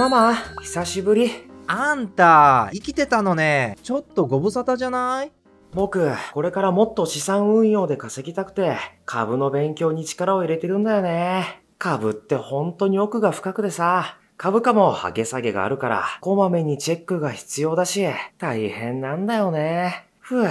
ママ、久しぶり。あんた、生きてたのね。ちょっとご無沙汰じゃない僕、これからもっと資産運用で稼ぎたくて、株の勉強に力を入れてるんだよね。株って本当に奥が深くでさ、株価も上げ下げがあるから、こまめにチェックが必要だし、大変なんだよね。ふぅ。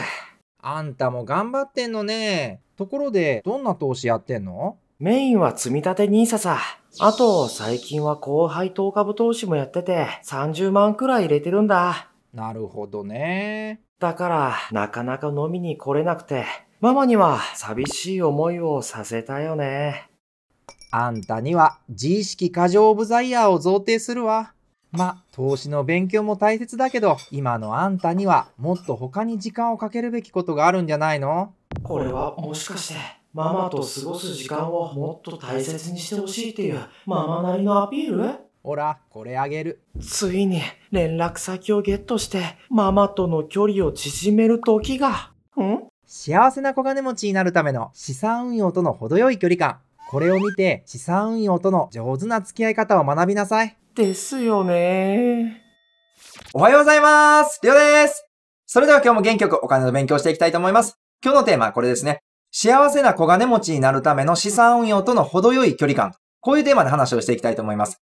あんたも頑張ってんのね。ところで、どんな投資やってんのメインは積み立 NISA さ。あと、最近は後輩投下部投資もやってて、30万くらい入れてるんだ。なるほどね。だから、なかなか飲みに来れなくて、ママには寂しい思いをさせたよね。あんたには、自意識過剰オブザイヤーを贈呈するわ。ま、投資の勉強も大切だけど、今のあんたにはもっと他に時間をかけるべきことがあるんじゃないのこれはもしかして。ママと過ごす時間をもっと大切にしてほしいっていうママなりのアピールほら、これあげる。ついに連絡先をゲットしてママとの距離を縮める時が。ん幸せな小金持ちになるための資産運用との程よい距離感。これを見て資産運用との上手な付き合い方を学びなさい。ですよねおはようございますりょうですそれでは今日も元気よくお金の勉強していきたいと思います。今日のテーマはこれですね。幸せな小金持ちになるための資産運用との程よい距離感。こういうテーマで話をしていきたいと思います。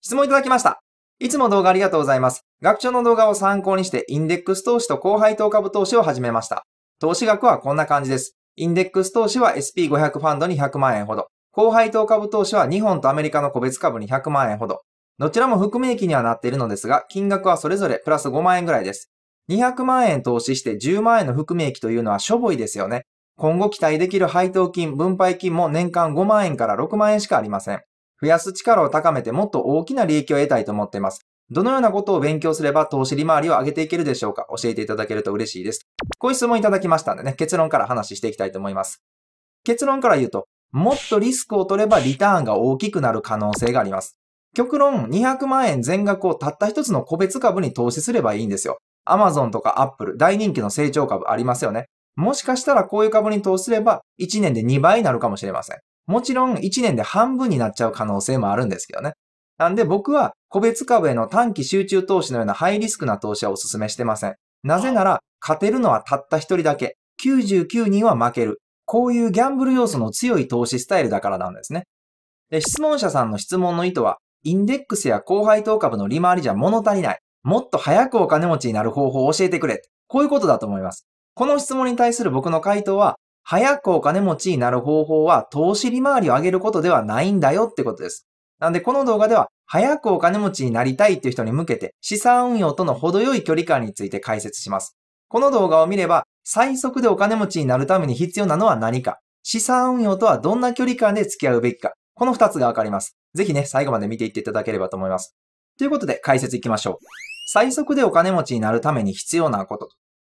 質問いただきました。いつも動画ありがとうございます。学長の動画を参考にしてインデックス投資と後配当株投資を始めました。投資額はこんな感じです。インデックス投資は SP500 ファンドに100万円ほど。後配当株投資は日本とアメリカの個別株に100万円ほど。どちらも含み益にはなっているのですが、金額はそれぞれプラス5万円ぐらいです。200万円投資して10万円の含み益というのはしょぼいですよね。今後期待できる配当金、分配金も年間5万円から6万円しかありません。増やす力を高めてもっと大きな利益を得たいと思っています。どのようなことを勉強すれば投資利回りを上げていけるでしょうか教えていただけると嬉しいです。こういう質問いただきましたんでね、結論から話していきたいと思います。結論から言うと、もっとリスクを取ればリターンが大きくなる可能性があります。極論200万円全額をたった一つの個別株に投資すればいいんですよ。Amazon とか Apple、大人気の成長株ありますよね。もしかしたらこういう株に投資すれば1年で2倍になるかもしれません。もちろん1年で半分になっちゃう可能性もあるんですけどね。なんで僕は個別株への短期集中投資のようなハイリスクな投資はお勧めしてません。なぜなら、勝てるのはたった一人だけ。99人は負ける。こういうギャンブル要素の強い投資スタイルだからなんですね。で質問者さんの質問の意図は、インデックスや後配当株の利回りじゃ物足りない。もっと早くお金持ちになる方法を教えてくれ。こういうことだと思います。この質問に対する僕の回答は、早くお金持ちになる方法は投資利回りを上げることではないんだよってことです。なんでこの動画では早くお金持ちになりたいっていう人に向けて資産運用との程よい距離感について解説します。この動画を見れば最速でお金持ちになるために必要なのは何か、資産運用とはどんな距離感で付き合うべきか、この2つがわかります。ぜひね、最後まで見ていっていただければと思います。ということで解説いきましょう。最速でお金持ちになるために必要なこと。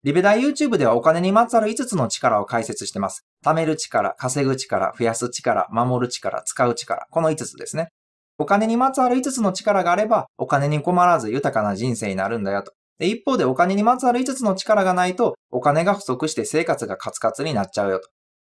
リベダー YouTube ではお金にまつわる5つの力を解説してます。貯める力、稼ぐ力、増やす力、守る力、使う力。この5つですね。お金にまつわる5つの力があれば、お金に困らず豊かな人生になるんだよと。で一方でお金にまつわる5つの力がないと、お金が不足して生活がカツカツになっちゃうよと。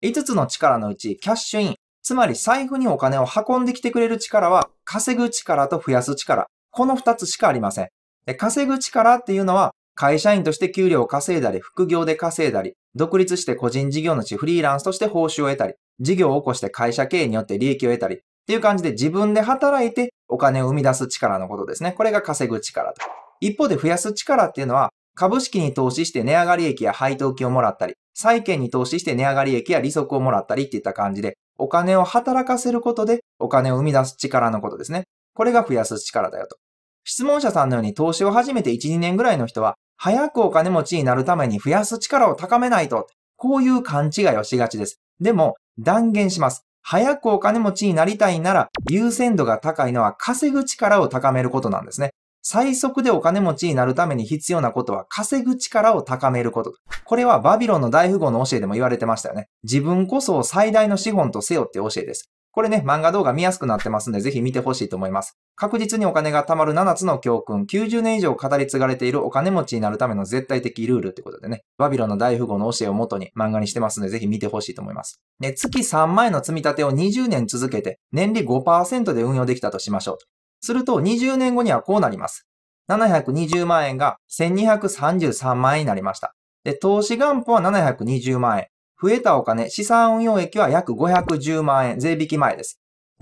5つの力のうち、キャッシュイン、つまり財布にお金を運んできてくれる力は、稼ぐ力と増やす力。この2つしかありません。で稼ぐ力っていうのは会社員として給料を稼いだり、副業で稼いだり、独立して個人事業主、フリーランスとして報酬を得たり、事業を起こして会社経営によって利益を得たり、っていう感じで自分で働いてお金を生み出す力のことですね。これが稼ぐ力と。一方で増やす力っていうのは、株式に投資して値上がり益や配当金をもらったり、債券に投資して値上がり益や利息をもらったりっていった感じで、お金を働かせることでお金を生み出す力のことですね。これが増やす力だよと。質問者さんのように投資を始めて1、2年ぐらいの人は早くお金持ちになるために増やす力を高めないと、こういう勘違いをしがちです。でも、断言します。早くお金持ちになりたいなら、優先度が高いのは稼ぐ力を高めることなんですね。最速でお金持ちになるために必要なことは稼ぐ力を高めること。これはバビロンの大富豪の教えでも言われてましたよね。自分こそ最大の資本とせよって教えです。これね、漫画動画見やすくなってますんで、ぜひ見てほしいと思います。確実にお金が貯まる7つの教訓、90年以上語り継がれているお金持ちになるための絶対的ルールってことでね、バビロンの大富豪の教えをもとに漫画にしてますんで、ぜひ見てほしいと思います。月3万円の積み立てを20年続けて、年利5%で運用できたとしましょう。すると、20年後にはこうなります。720万円が1233万円になりました。で、投資元本は720万円。増えたお金、資産運用益は約510万円、税引き前です。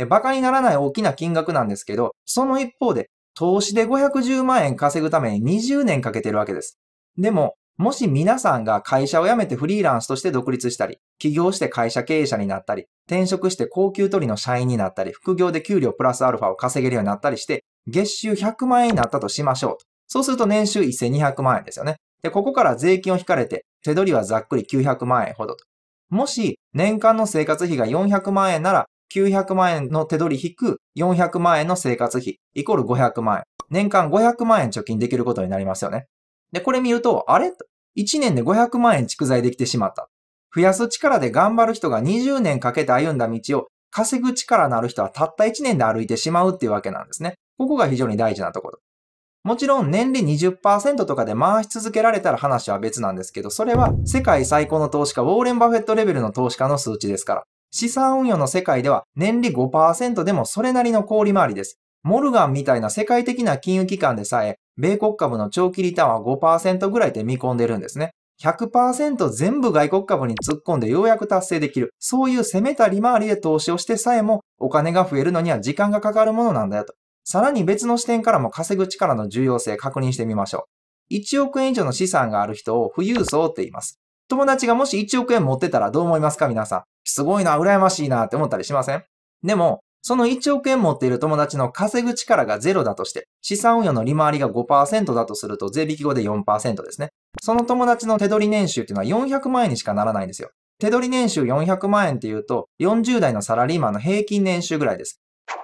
バカにならない大きな金額なんですけど、その一方で、投資で510万円稼ぐために20年かけてるわけです。でも、もし皆さんが会社を辞めてフリーランスとして独立したり、起業して会社経営者になったり、転職して高級取りの社員になったり、副業で給料プラスアルファを稼げるようになったりして、月収100万円になったとしましょうそうすると年収1200万円ですよね。で、ここから税金を引かれて、手取りはざっくり900万円ほどと。もし、年間の生活費が400万円なら、900万円の手取り引く400万円の生活費、イコール500万円。年間500万円貯金できることになりますよね。で、これ見ると、あれ ?1 年で500万円蓄財できてしまった。増やす力で頑張る人が20年かけて歩んだ道を、稼ぐ力のある人はたった1年で歩いてしまうっていうわけなんですね。ここが非常に大事なところ。もちろん年利20%とかで回し続けられたら話は別なんですけど、それは世界最高の投資家、ウォーレン・バフェットレベルの投資家の数値ですから。資産運用の世界では年利5%でもそれなりの氷回りです。モルガンみたいな世界的な金融機関でさえ、米国株の長期リターンは5%ぐらいで見込んでるんですね。100%全部外国株に突っ込んでようやく達成できる。そういう攻めた利回りで投資をしてさえもお金が増えるのには時間がかかるものなんだよと。さらに別の視点からも稼ぐ力の重要性確認してみましょう。1億円以上の資産がある人を富裕層って言います。友達がもし1億円持ってたらどう思いますか皆さん。すごいな、羨ましいなって思ったりしませんでも、その1億円持っている友達の稼ぐ力が0だとして、資産運用の利回りが5%だとすると税引き後で4%ですね。その友達の手取り年収っていうのは400万円にしかならないんですよ。手取り年収400万円っていうと、40代のサラリーマンの平均年収ぐらいです。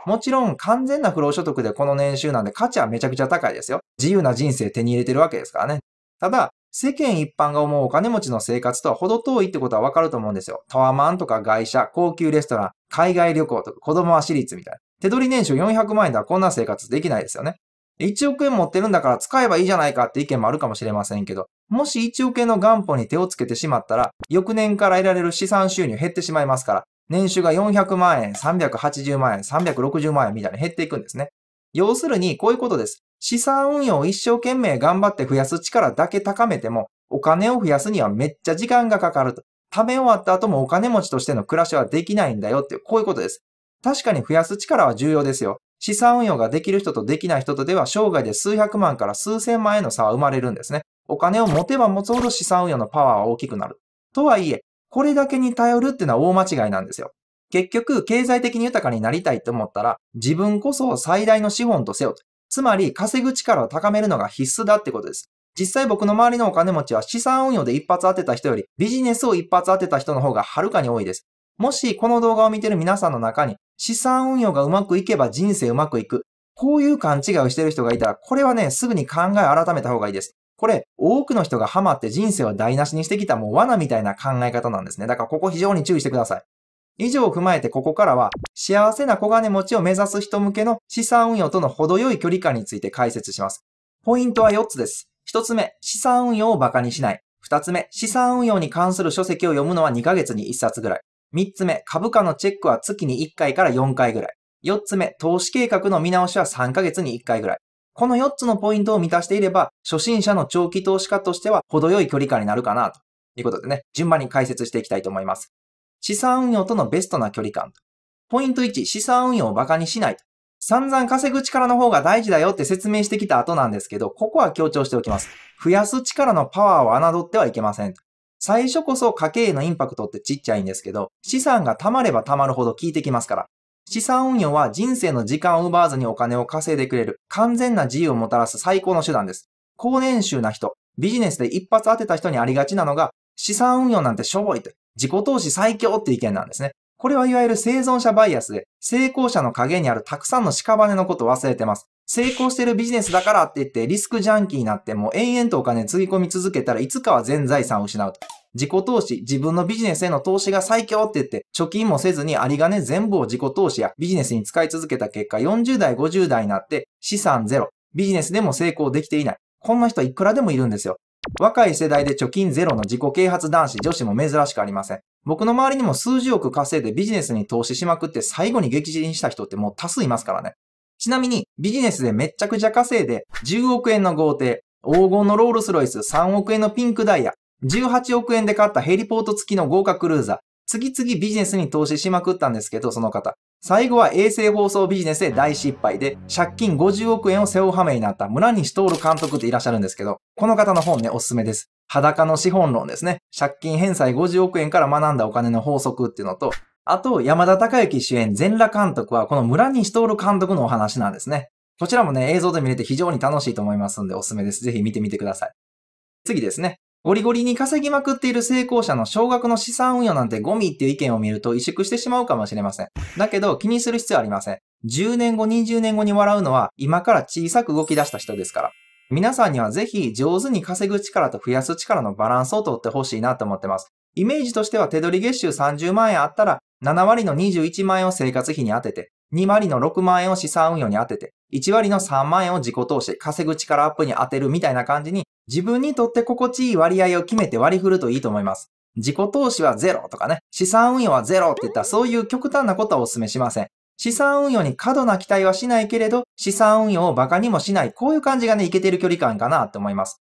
もちろん完全な不労所得でこの年収なんで価値はめちゃくちゃ高いですよ。自由な人生手に入れてるわけですからね。ただ、世間一般が思うお金持ちの生活とは程遠いってことはわかると思うんですよ。タワマンとか外車、高級レストラン、海外旅行とか子供は私立みたいな。手取り年収400万円ではこんな生活できないですよね。1億円持ってるんだから使えばいいじゃないかって意見もあるかもしれませんけど、もし1億円の元本に手をつけてしまったら、翌年から得られる資産収入減ってしまいますから、年収が400万円、380万円、360万円みたいに減っていくんですね。要するに、こういうことです。資産運用を一生懸命頑張って増やす力だけ高めても、お金を増やすにはめっちゃ時間がかかると。食べ終わった後もお金持ちとしての暮らしはできないんだよってこういうことです。確かに増やす力は重要ですよ。資産運用ができる人とできない人とでは生涯で数百万から数千万円の差は生まれるんですね。お金を持てば持つほど資産運用のパワーは大きくなる。とはいえ、これだけに頼るっていうのは大間違いなんですよ。結局、経済的に豊かになりたいと思ったら、自分こそ最大の資本とせよと。つまり、稼ぐ力を高めるのが必須だってことです。実際僕の周りのお金持ちは資産運用で一発当てた人よりビジネスを一発当てた人の方がはるかに多いです。もしこの動画を見てる皆さんの中に資産運用がうまくいけば人生うまくいく。こういう勘違いをしてる人がいたら、これはね、すぐに考え改めた方がいいです。これ、多くの人がハマって人生を台無しにしてきたもう罠みたいな考え方なんですね。だからここ非常に注意してください。以上を踏まえてここからは、幸せな小金持ちを目指す人向けの資産運用との程よい距離感について解説します。ポイントは4つです。1つ目、資産運用を馬鹿にしない。2つ目、資産運用に関する書籍を読むのは2ヶ月に1冊ぐらい。3つ目、株価のチェックは月に1回から4回ぐらい。4つ目、投資計画の見直しは3ヶ月に1回ぐらい。この4つのポイントを満たしていれば、初心者の長期投資家としては程よい距離感になるかな、ということでね、順番に解説していきたいと思います。資産運用とのベストな距離感。ポイント1、資産運用を馬鹿にしない散々稼ぐ力の方が大事だよって説明してきた後なんですけど、ここは強調しておきます。増やす力のパワーを侮ってはいけません。最初こそ家計へのインパクトってちっちゃいんですけど、資産が溜まれば溜まるほど効いてきますから、資産運用は人生の時間を奪わずにお金を稼いでくれる完全な自由をもたらす最高の手段です。高年収な人、ビジネスで一発当てた人にありがちなのが、資産運用なんてしょぼいと、自己投資最強って意見なんですね。これはいわゆる生存者バイアスで、成功者の陰にあるたくさんの屍のことを忘れてます。成功してるビジネスだからって言ってリスクジャンキーになってもう延々とお金つぎ込み続けたらいつかは全財産を失うと。自己投資、自分のビジネスへの投資が最強って言って、貯金もせずにありね全部を自己投資やビジネスに使い続けた結果、40代、50代になって資産ゼロ、ビジネスでも成功できていない。こんな人いくらでもいるんですよ。若い世代で貯金ゼロの自己啓発男子、女子も珍しくありません。僕の周りにも数十億稼いでビジネスに投資しまくって最後に激にした人ってもう多数いますからね。ちなみにビジネスでめっちゃくちゃ稼いで10億円の豪邸、黄金のロールスロイス、3億円のピンクダイヤ、18億円で買ったヘリポート付きの豪華クルーザー。次々ビジネスに投資しまくったんですけど、その方。最後は衛星放送ビジネスで大失敗で、借金50億円を背負う羽目になった村西徹監督っていらっしゃるんですけど、この方の本ね、おすすめです。裸の資本論ですね。借金返済50億円から学んだお金の法則っていうのと、あと、山田孝之主演全裸監督は、この村西徹監督のお話なんですね。こちらもね、映像で見れて非常に楽しいと思いますんで、おすすめです。ぜひ見てみてください。次ですね。ゴリゴリに稼ぎまくっている成功者の少額の資産運用なんてゴミっていう意見を見ると萎縮してしまうかもしれません。だけど気にする必要ありません。10年後、20年後に笑うのは今から小さく動き出した人ですから。皆さんにはぜひ上手に稼ぐ力と増やす力のバランスをとってほしいなと思ってます。イメージとしては手取り月収30万円あったら7割の21万円を生活費に当てて、2割の6万円を資産運用に当てて、1割の3万円を自己投資、稼ぐ力アップに当てるみたいな感じに自分にとって心地いい割合を決めて割り振るといいと思います。自己投資はゼロとかね、資産運用はゼロって言ったらそういう極端なことはお勧めしません。資産運用に過度な期待はしないけれど、資産運用を馬鹿にもしない、こういう感じがね、いけてる距離感かなって思います。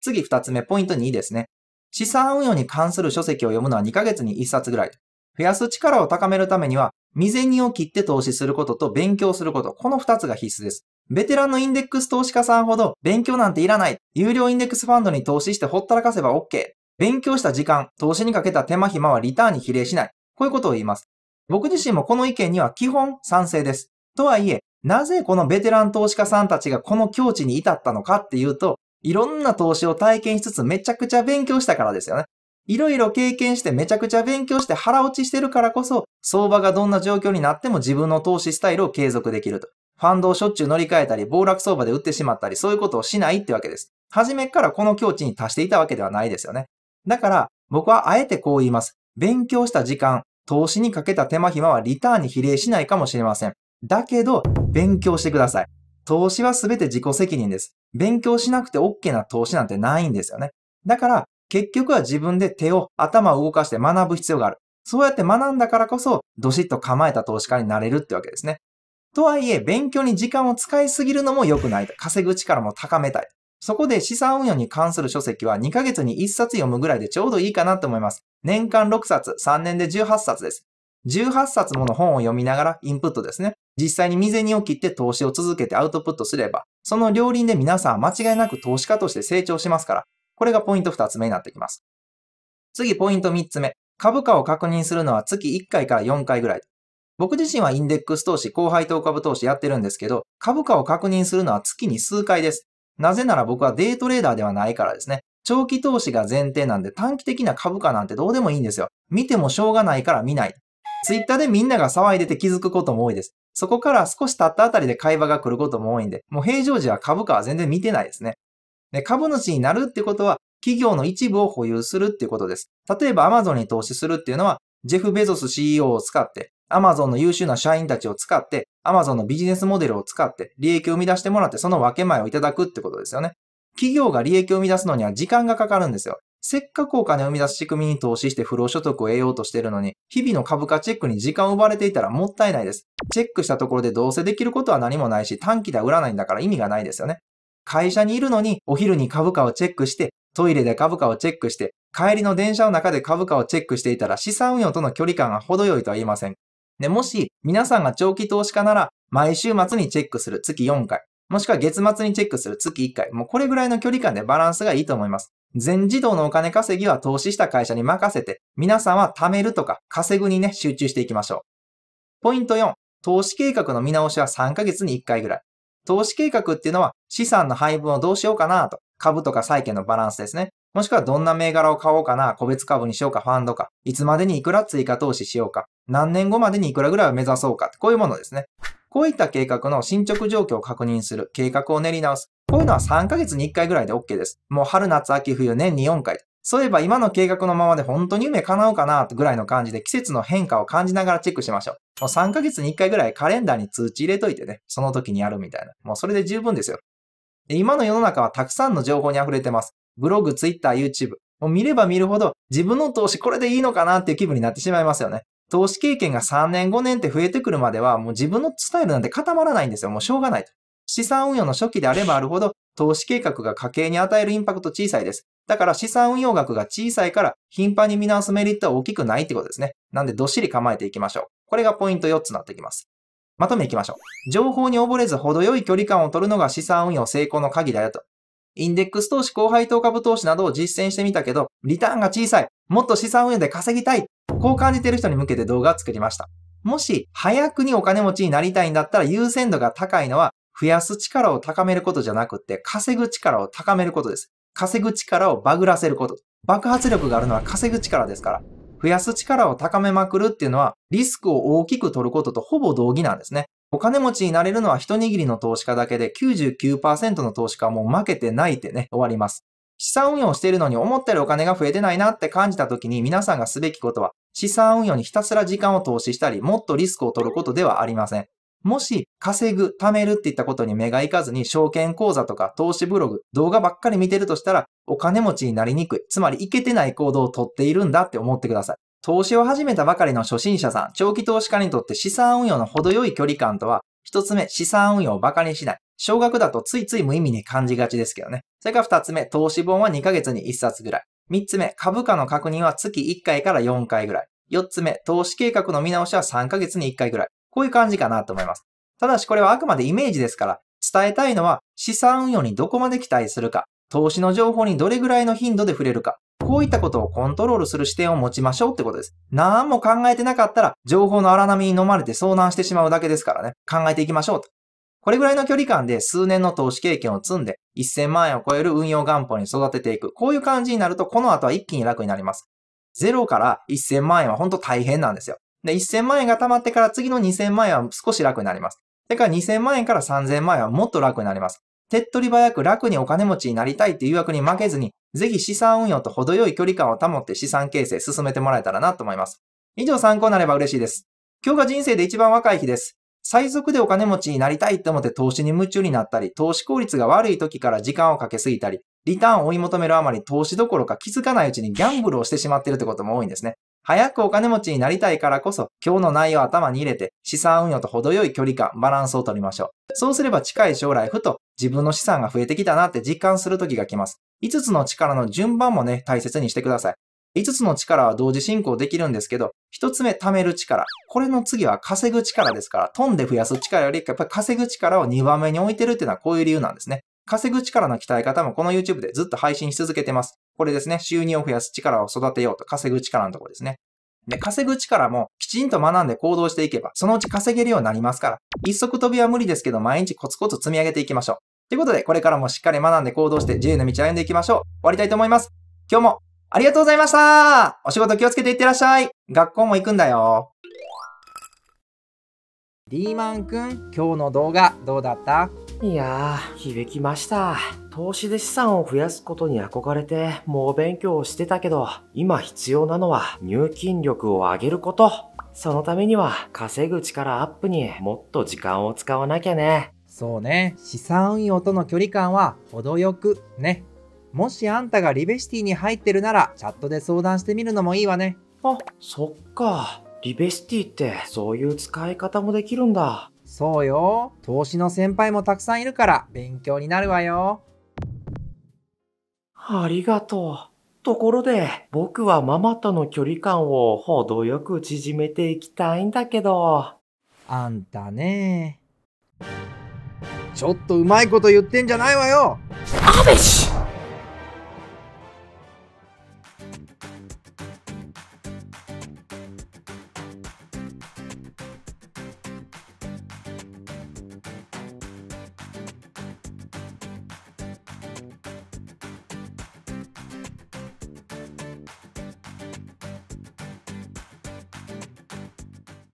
次二つ目、ポイント2ですね。資産運用に関する書籍を読むのは2ヶ月に1冊ぐらい。増やす力を高めるためには、未然にを切って投資することと勉強すること、この2つが必須です。ベテランのインデックス投資家さんほど勉強なんていらない。有料インデックスファンドに投資してほったらかせば OK。勉強した時間、投資にかけた手間暇はリターンに比例しない。こういうことを言います。僕自身もこの意見には基本賛成です。とはいえ、なぜこのベテラン投資家さんたちがこの境地に至ったのかっていうと、いろんな投資を体験しつつめちゃくちゃ勉強したからですよね。いろいろ経験してめちゃくちゃ勉強して腹落ちしてるからこそ、相場がどんな状況になっても自分の投資スタイルを継続できると。ファンドをしょっちゅう乗り換えたり、暴落相場で売ってしまったり、そういうことをしないってわけです。初めからこの境地に達していたわけではないですよね。だから、僕はあえてこう言います。勉強した時間、投資にかけた手間暇はリターンに比例しないかもしれません。だけど、勉強してください。投資は全て自己責任です。勉強しなくて OK な投資なんてないんですよね。だから、結局は自分で手を、頭を動かして学ぶ必要がある。そうやって学んだからこそ、どしっと構えた投資家になれるってわけですね。とはいえ、勉強に時間を使いすぎるのも良くない。稼ぐ力も高めたい。そこで資産運用に関する書籍は2ヶ月に1冊読むぐらいでちょうどいいかなと思います。年間6冊、3年で18冊です。18冊もの本を読みながらインプットですね。実際に未然に起きて投資を続けてアウトプットすれば、その両輪で皆さん間違いなく投資家として成長しますから、これがポイント2つ目になってきます。次、ポイント3つ目。株価を確認するのは月1回から4回ぐらい。僕自身はインデックス投資、高配当株投資やってるんですけど、株価を確認するのは月に数回です。なぜなら僕はデイトレーダーではないからですね。長期投資が前提なんで短期的な株価なんてどうでもいいんですよ。見てもしょうがないから見ない。ツイッターでみんなが騒いでて気づくことも多いです。そこから少し経ったあたりで会話が来ることも多いんで、もう平常時は株価は全然見てないですね。で株主になるってことは、企業の一部を保有するっていうことです。例えば Amazon に投資するっていうのは、ジェフ・ベゾス CEO を使って、アマゾンの優秀な社員たちを使って、アマゾンのビジネスモデルを使って、利益を生み出してもらって、その分け前をいただくってことですよね。企業が利益を生み出すのには時間がかかるんですよ。せっかくお金を生み出す仕組みに投資して不労所得を得ようとしてるのに、日々の株価チェックに時間を奪われていたらもったいないです。チェックしたところでどうせできることは何もないし、短期では売らないんだから意味がないですよね。会社にいるのに、お昼に株価をチェックして、トイレで株価をチェックして、帰りの電車の中で株価をチェックしていたら資産運用との距離感が程よいとは言えません。で、もし皆さんが長期投資家なら、毎週末にチェックする月4回、もしくは月末にチェックする月1回、もうこれぐらいの距離感でバランスがいいと思います。全自動のお金稼ぎは投資した会社に任せて、皆さんは貯めるとか稼ぐにね、集中していきましょう。ポイント4、投資計画の見直しは3ヶ月に1回ぐらい。投資計画っていうのは資産の配分をどうしようかなと。株とか債券のバランスですね。もしくはどんな銘柄を買おうかな、個別株にしようか、ファンドか、いつまでにいくら追加投資しようか、何年後までにいくらぐらいを目指そうか、こういうものですね。こういった計画の進捗状況を確認する、計画を練り直す。こういうのは3ヶ月に1回ぐらいで OK です。もう春、夏、秋、冬、年に4回。そういえば今の計画のままで本当に夢叶うかなぐらいの感じで季節の変化を感じながらチェックしましょう。もう3ヶ月に1回ぐらいカレンダーに通知入れといてね、その時にやるみたいな。もうそれで十分ですよ。今の世の中はたくさんの情報に溢れてます。ブログ、ツイッター、YouTube。もう見れば見るほど自分の投資これでいいのかなっていう気分になってしまいますよね。投資経験が3年5年って増えてくるまではもう自分のスタイルなんて固まらないんですよ。もうしょうがないと。資産運用の初期であればあるほど投資計画が家計に与えるインパクト小さいです。だから資産運用額が小さいから頻繁に見直すメリットは大きくないってことですね。なんでどっしり構えていきましょう。これがポイント4つになってきます。まとめいきましょう。情報に溺れず程よい距離感を取るのが資産運用成功の鍵だよと。インデックス投資、後配当株投資などを実践してみたけど、リターンが小さい。もっと資産運用で稼ぎたい。こう感じてる人に向けて動画を作りました。もし、早くにお金持ちになりたいんだったら優先度が高いのは、増やす力を高めることじゃなくて、稼ぐ力を高めることです。稼ぐ力をバグらせること。爆発力があるのは稼ぐ力ですから。増やす力を高めまくるっていうのは、リスクを大きく取ることとほぼ同義なんですね。お金持ちになれるのは一握りの投資家だけで99%の投資家はもう負けてないってね、終わります。資産運用しているのに思ったよりお金が増えてないなって感じた時に皆さんがすべきことは資産運用にひたすら時間を投資したりもっとリスクを取ることではありません。もし稼ぐ、貯めるっていったことに目がいかずに証券講座とか投資ブログ、動画ばっかり見てるとしたらお金持ちになりにくい。つまりいけてない行動をとっているんだって思ってください。投資を始めたばかりの初心者さん、長期投資家にとって資産運用の程よい距離感とは、一つ目、資産運用を馬鹿にしない。少額だとついつい無意味に感じがちですけどね。それから二つ目、投資本は2ヶ月に1冊ぐらい。三つ目、株価の確認は月1回から4回ぐらい。四つ目、投資計画の見直しは3ヶ月に1回ぐらい。こういう感じかなと思います。ただしこれはあくまでイメージですから、伝えたいのは資産運用にどこまで期待するか、投資の情報にどれぐらいの頻度で触れるか、こういったことをコントロールする視点を持ちましょうってことです。何も考えてなかったら、情報の荒波に飲まれて遭難してしまうだけですからね、考えていきましょうと。これぐらいの距離感で数年の投資経験を積んで、1000万円を超える運用元本に育てていく。こういう感じになると、この後は一気に楽になります。ゼロから1000万円は本当大変なんですよ。で、1000万円が貯まってから次の2000万円は少し楽になります。だから2000万円から3000万円はもっと楽になります。手っ取り早く楽にお金持ちになりたいっていう誘惑に負けずに、ぜひ資産運用と程よい距離感を保って資産形成進めてもらえたらなと思います。以上参考になれば嬉しいです。今日が人生で一番若い日です。最速でお金持ちになりたいって思って投資に夢中になったり、投資効率が悪い時から時間をかけすぎたり、リターンを追い求めるあまり投資どころか気づかないうちにギャンブルをしてしまっているってことも多いんですね。早くお金持ちになりたいからこそ、今日の内容を頭に入れて、資産運用と程よい距離感、バランスを取りましょう。そうすれば近い将来、ふと自分の資産が増えてきたなって実感する時が来ます。5つの力の順番もね、大切にしてください。5つの力は同時進行できるんですけど、1つ目、貯める力。これの次は稼ぐ力ですから、飛んで増やす力より、やっぱり稼ぐ力を2番目に置いてるっていうのはこういう理由なんですね。稼ぐ力の鍛え方もこの YouTube でずっと配信し続けてます。これですね、収入を増やす力を育てようと、稼ぐ力のところですね。で、稼ぐ力もきちんと学んで行動していけば、そのうち稼げるようになりますから、一足飛びは無理ですけど、毎日コツコツ積み上げていきましょう。ということで、これからもしっかり学んで行動して自由な道歩んでいきましょう。終わりたいと思います。今日もありがとうございましたお仕事気をつけていってらっしゃい学校も行くんだよリーマンくん、今日の動画どうだったいやー、響きました。投資で資産を増やすことに憧れて、猛勉強をしてたけど、今必要なのは入金力を上げること。そのためには、稼ぐ力アップにもっと時間を使わなきゃね。そうね。資産運用との距離感は程よく、ね。もしあんたがリベシティに入ってるなら、チャットで相談してみるのもいいわね。あ、そっか。リベシティってそういう使い方もできるんだ。そうよ。投資の先輩もたくさんいるから勉強になるわよ。ありがとう。ところで、僕はママとの距離感を程よく縮めていきたいんだけど。あんたね。ちょっとうまいこと言ってんじゃないわよ。あべし